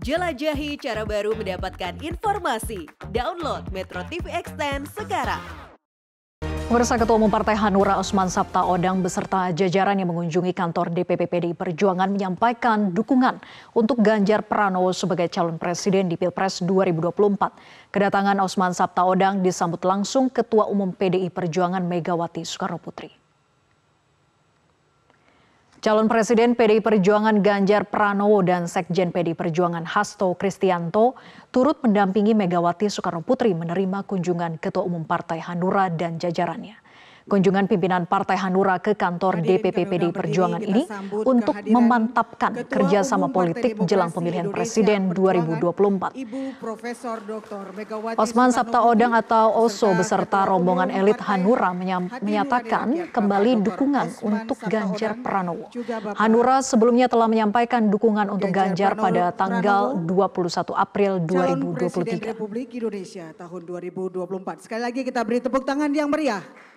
Jelajahi cara baru mendapatkan informasi. Download Metro TV Extend sekarang. Pemirsa Ketua Umum Partai Hanura Osman Sabta Odang beserta jajaran yang mengunjungi kantor DPP PDI Perjuangan menyampaikan dukungan untuk Ganjar Pranowo sebagai calon presiden di Pilpres 2024. Kedatangan Osman Sabta Odang disambut langsung Ketua Umum PDI Perjuangan Megawati Soekarno Putri. Calon Presiden PDI Perjuangan Ganjar Pranowo dan Sekjen PDI Perjuangan Hasto Kristianto turut mendampingi Megawati Soekarno Putri menerima kunjungan Ketua Umum Partai Hanura dan jajarannya. Kunjungan pimpinan Partai Hanura ke kantor DPP PDI Perjuangan ini untuk memantapkan kerjasama politik jelang pemilihan Presiden 2024. Osman Sabta Odang atau Oso beserta rombongan elit Hanura menyatakan kembali dukungan untuk Ganjar Pranowo. Hanura sebelumnya telah menyampaikan dukungan untuk Ganjar pada tanggal 21 April 2023. Presiden Republik Indonesia tahun 2024. Sekali lagi kita beri tepuk tangan yang meriah.